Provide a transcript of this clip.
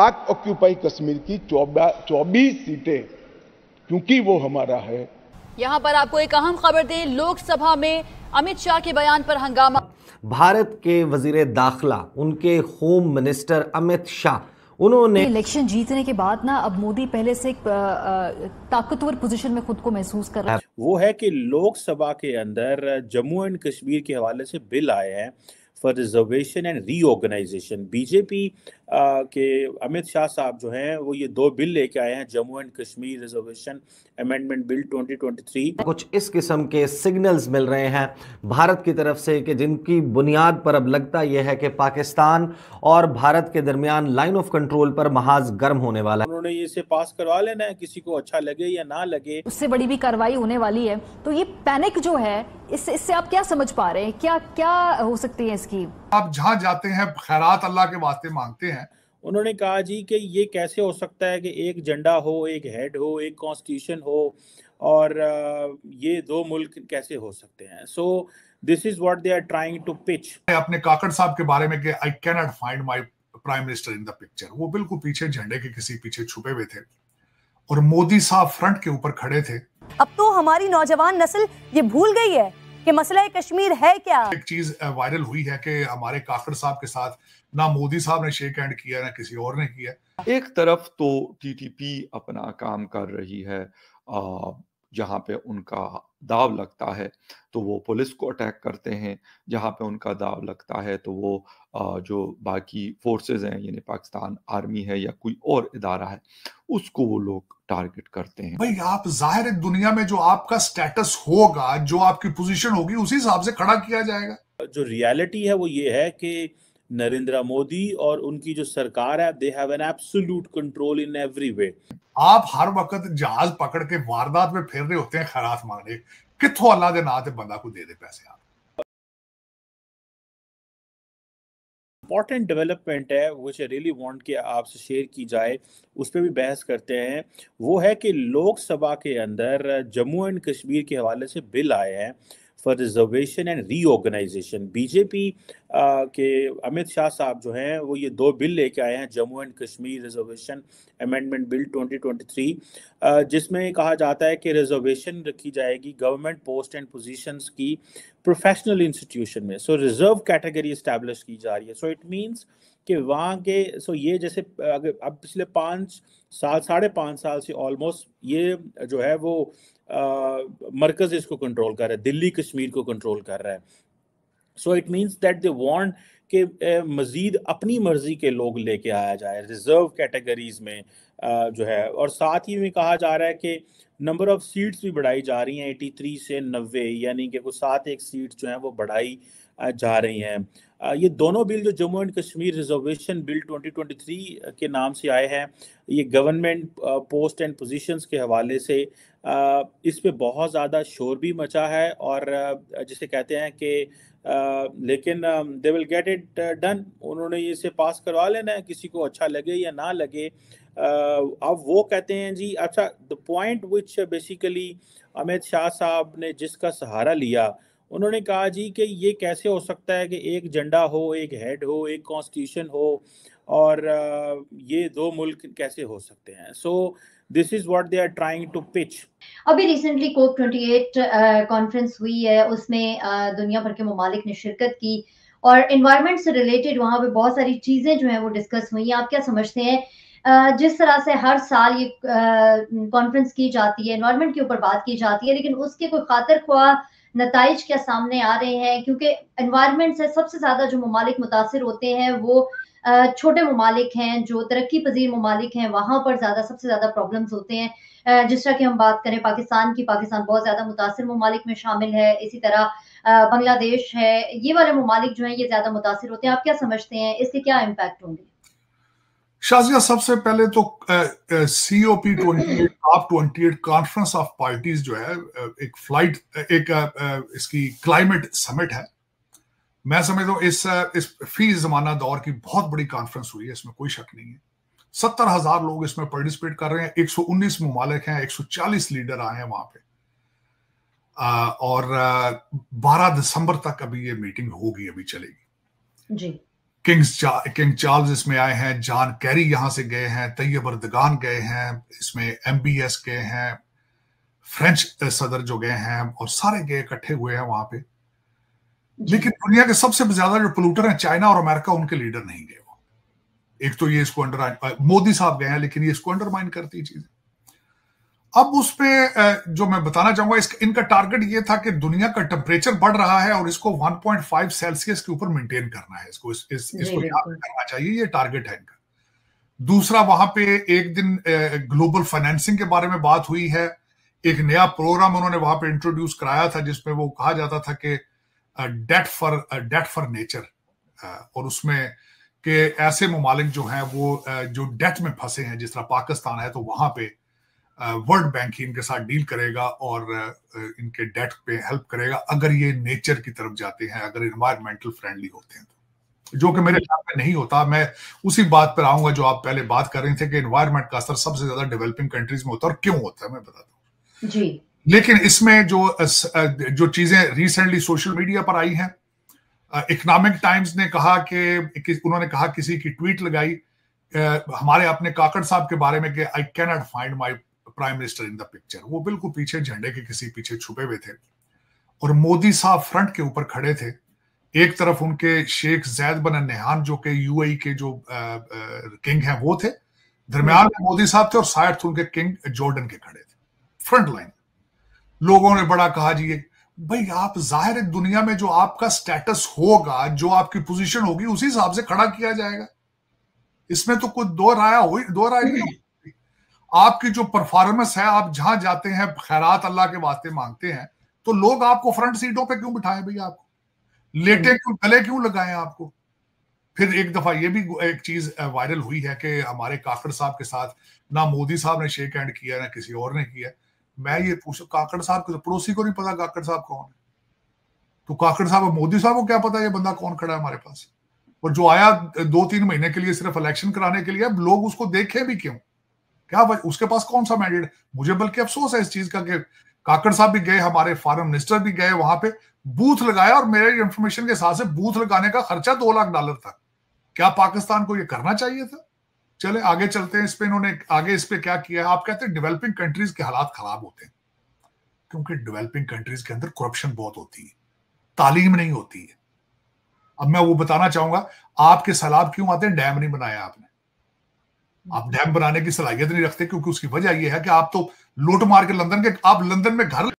पाक ऑक्यूपाई कश्मीर की चौबीस सीटें क्योंकि वो हमारा है यहाँ पर आपको एक अहम खबर दें लोकसभा में अमित शाह के बयान पर हंगामा भारत के वजीर दाखिला उनके होम मिनिस्टर अमित शाह उन्होंने इलेक्शन जीतने के बाद ना अब मोदी पहले से एक ताकतवर पोजीशन में खुद को महसूस कर रहा है वो है कि लोकसभा के अंदर जम्मू एंड कश्मीर के हवाले से बिल आए हैं for reservation and reorganization BJP कि अमित शाह साहब जो हैं वो ये दो बिल लेके आए हैं Jammu and Kashmir reservation amendment bill 2023 कुछ इस किस्म के सिग्नल्स मिल रहे हैं भारत की तरफ से कि जिनकी बुनियाद पर अब लगता यह है कि पाकिस्तान और भारत के दरमियान लाइन ऑफ कंट्रोल पर महाज गर्म होने वाला है उन्होंने इसे पास करवा लेना है किसी को अच्छा लगे या ना लगे उससे बड़ी भी कार्रवाई होने वाली है तो ये पैनिक जो है इससे इससे आप क्या समझ पा रहे हैं क्या क्या हो सकती है इसकी आप जहाँ जाते हैं खैरात अल्लाह के वास्ते मांगते हैं उन्होंने कहा जी कि ये कैसे हो सकता है कि एक झंडा हो एक हेड हो एक कॉन्स्टिट्यूशन हो और ये दो मुल्क कैसे हो सकते हैं so this is what they are trying to pitch अपने काकड़ साहब के बारे में कि I can not find my prime minister in the picture वो बिल्कुल पीछे झंडे के किसी पीछे छुपे हुए थे और मोदी साहब फ्रंट के ऊपर खड़े थे अब तो हमारी नौजवान नस्ल ये भूल गई है कि मसला कश्मीर है क्या एक चीज वायरल हुई है कि हमारे काकड़ साहब के साथ ना मोदी साहब ने शेक हैंड किया ना किसी और ने किया एक तरफ तो टीटीपी अपना काम कर रही है आ, जहाँ पे उनका दाव लगता है तो वो पुलिस को अटैक करते हैं जहाँ पे उनका दाव लगता है तो वो जो बाकी फोर्सेस हैं यानी पाकिस्तान आर्मी है या कोई और इदारा है उसको वो लोग टारगेट करते हैं भाई आप जाहिर है दुनिया में जो आपका स्टेटस होगा जो आपकी पोजीशन होगी उसी हिसाब से खड़ा किया जाएगा जो रियलिटी है वो ये है कि नरेंद्र मोदी और उनकी जो सरकार है they have an absolute control in every way आप हर वक्त जहाज पकड़ के वारदात में फिर रहे होते हैं खैरात मांगने कितों अल्लाह के ना बंदा को दे दे पैसे आप इम्पॉर्टेंट डेवलपमेंट है विच आई रियली वॉन्ट कि आपसे शेयर की जाए उस पर भी बहस करते हैं वो है कि लोकसभा के अंदर जम्मू एंड कश्मीर के हवाले से बिल आए हैं for reservation and reorganization BJP के अमित शाह साहब जो हैं वो ये दो बिल लेके आए हैं Jammu and Kashmir reservation amendment bill 2023 जिसमें कहा जाता है कि रिजर्वेशन रखी जाएगी गवर्नमेंट पोस्ट एंड पोजिशन की प्रोफेशनल इंस्टीट्यूशन में सो रिजर्व कैटेगरी इस्टेब्लिश की जा रही है सो इट मीन्स कि वहाँ के सो ये जैसे अगर अब पिछले पाँच साल साढ़े पाँच साल से ऑलमोस्ट ये जो है वो मरकज़ इसको कंट्रोल कर रहा है दिल्ली कश्मीर को कंट्रोल कर रहा है so it means that they want के मज़ीद अपनी मर्ज़ी के लोग लेके आया जाए रिज़र्व कैटेगरीज़ में जो है और साथ ही में कहा जा रहा है कि नंबर ऑफ़ सीट्स भी बढ़ाई जा रही हैं 83 से 90 यानी कि कुछ सात एक सीट जो हैं वो बढ़ाई जा रही हैं ये दोनों बिल जो Jammu and Kashmir reservation bill 2023 के नाम से आए हैं ये गवर्नमेंट पोस्ट एंड पोजीशंस के हवाले से इस पे बहुत ज़्यादा शोर भी मचा है और जिसे कहते हैं कि लेकिन they will get it done उन्होंने इसे पास करवा लेना है किसी को अच्छा लगे या ना लगे अब वो कहते हैं जी अच्छा the point which basically Amit Shah साहब ने जिसका सहारा लिया उन्होंने कहा जी कि ये कैसे हो सकता है कि एक झंडा हो एक हेड हो एक कॉन्स्टिट्यूशन हो और ये दो मुल्क कैसे हो सकते हैं so this is what they are trying to pitch अभी रिसेंटली कोप 28 कॉन्फ्रेंस हुई है उसमें uh, दुनिया भर के ममालिक ने शिरकत की और एनवायरनमेंट से रिलेटेड वहां पे बहुत सारी चीज़ें जो हैं वो डिस्कस हुई आप क्या समझते हैं जिस तरह से हर साल ये कॉन्फ्रेंस की जाती है एनवायरनमेंट के ऊपर बात की जाती है लेकिन उसके कोई खातर ख्वाह नतज क्या सामने आ रहे हैं क्योंकि इन्वायरमेंट से सबसे ज़्यादा जो ममालिक मुतासर होते हैं वो छोटे ममालिक हैं जो तरक्की पजीर ममालिक हैं वहाँ पर ज़्यादा सबसे ज़्यादा प्रॉब्लम्स होते हैं जिस तरह की हम बात करें पाकिस्तान की पाकिस्तान बहुत ज़्यादा मुतासर ममालिक में शामिल है इसी तरह बांग्लादेश है ये वाले ममालिक जो हैं ये ज़्यादा मुतासर होते हैं आप क्या समझते हैं इसके क्या इम्पैक्ट होंगे शाजिया सबसे पहले तो सीओपी ट्वेंटी एट आप twenty eight conference of parties जो है एक फ्लाइट एक इसकी क्लाइमेट समिट है मैं समझता हूँ इस इस फी जमाना दौर की बहुत बड़ी कॉन्फ्रेंस हुई है इसमें कोई शक नहीं है सत्तर हजार लोग इसमें पार्टिसिपेट कर रहे हैं एक सौ उन्नीस ममालिक हैं एक सौ चालीस लीडर आए हैं वहां पे और बारह दिसंबर तक अभी ये मीटिंग होगी अभी चलेगी जी किंग्स किंग चार्ल्स इसमें आए हैं जॉन कैरी यहां से गए हैं तैयब अर्दगान गए हैं इसमें एम बी एस गए हैं फ्रेंच सदर जो गए हैं और सारे गए इकट्ठे हुए हैं वहां पे लेकिन दुनिया के सबसे ज्यादा जो पोलूटर हैं चाइना और अमेरिका उनके लीडर नहीं गए वो एक तो ये इसको अंडर मोदी साहब गए हैं लेकिन ये इसको अंडरमाइन करती चीजें अब उस पर जो मैं बताना चाहूंगा इसका इनका टारगेट ये था कि दुनिया का टेम्परेचर बढ़ रहा है और इसको 1.5 सेल्सियस के ऊपर मेंटेन करना है इसको इस, इस, इसको याद करना चाहिए ये टारगेट है इनका दूसरा वहां पे एक दिन ग्लोबल फाइनेंसिंग के बारे में बात हुई है एक नया प्रोग्राम उन्होंने वहां पे इंट्रोड्यूस कराया था जिसमें वो कहा जाता था कि debt for debt for nature और उसमें के ऐसे ममालिक जो हैं वो जो डेट में फंसे हैं जिस तरह पाकिस्तान है तो वहां पे वर्ल्ड बैंक ही इनके साथ डील करेगा और इनके डेट पे हेल्प करेगा अगर ये नेचर की तरफ जाते हैं अगर इन्वायरमेंटल फ्रेंडली होते हैं तो जो कि मेरे ख्याल में नहीं होता मैं उसी बात पर आऊंगा जो आप पहले बात कर रहे थे कि इन्वायरमेंट का असर सबसे ज्यादा डेवलपिंग कंट्रीज में होता है और क्यों होता है मैं बताता हूँ लेकिन इसमें जो जो चीजें रिसेंटली सोशल मीडिया पर आई हैं इकोनॉमिक टाइम्स ने कहा कि उन्होंने कहा किसी की ट्वीट लगाई हमारे अपने काकड़ साहब के बारे में कि I can not find my prime minister in the picture वो बिल्कुल पीछे झंडे के किसी पीछे छुपे हुए थे और मोदी साहब फ्रंट के ऊपर खड़े थे एक तरफ उनके शेख जैद बन नेहान जो के यूएई e के जो किंग हैं वो थे दरमियान में मोदी साहब थे और साइड थे उनके किंग जॉर्डन के खड़े थे फ्रंट लाइन लोगों ने बड़ा कहा जी भाई आप जाहिर है दुनिया में जो आपका स्टेटस होगा जो आपकी पोजीशन होगी उसी हिसाब से खड़ा किया जाएगा इसमें तो कुछ दो राय हो दो राय नहीं आपकी जो परफॉर्मेंस है आप जहां जाते हैं खैरात अल्लाह के वास्ते मांगते हैं तो लोग आपको फ्रंट सीटों पे क्यों बिठाए भैया आपको लेटे क्यों गले क्यों लगाए आपको फिर एक दफा ये भी एक चीज वायरल हुई है कि हमारे काकड़ साहब के साथ ना मोदी साहब ने शेक हैंड किया ना किसी और ने किया मैं ये पूछ काकड़ साहब को तो पड़ोसी को नहीं पता काकड़ साहब कौन है तो काकड़ साहब मोदी साहब को क्या पता ये बंदा कौन खड़ा है हमारे पास और जो आया दो तीन महीने के लिए सिर्फ इलेक्शन कराने के लिए अब लोग उसको देखे भी क्यों क्या भाई उसके पास कौन सा मैंडेट मुझे बल्कि अफसोस है इस चीज का कि काकड़ साहब भी गए हमारे फॉरन मिनिस्टर भी गए वहां पे बूथ लगाया और मेरे इंफॉर्मेशन के हिसाब से बूथ लगाने का खर्चा दो लाख डॉलर था क्या पाकिस्तान को ये करना चाहिए था चले आगे चलते हैं इस पे इन्होंने आगे इस पे क्या किया आप कहते हैं डेवलपिंग कंट्रीज के हालात खराब होते हैं क्योंकि डेवलपिंग कंट्रीज के अंदर करप्शन बहुत होती है तालीम नहीं होती है अब मैं वो बताना चाहूंगा आपके सैलाब क्यों आते हैं डैम नहीं बनाया आपने आप डैम बनाने की सलाहियत नहीं रखते क्योंकि उसकी वजह यह है कि आप तो लूट मार के लंदन के आप लंदन में घर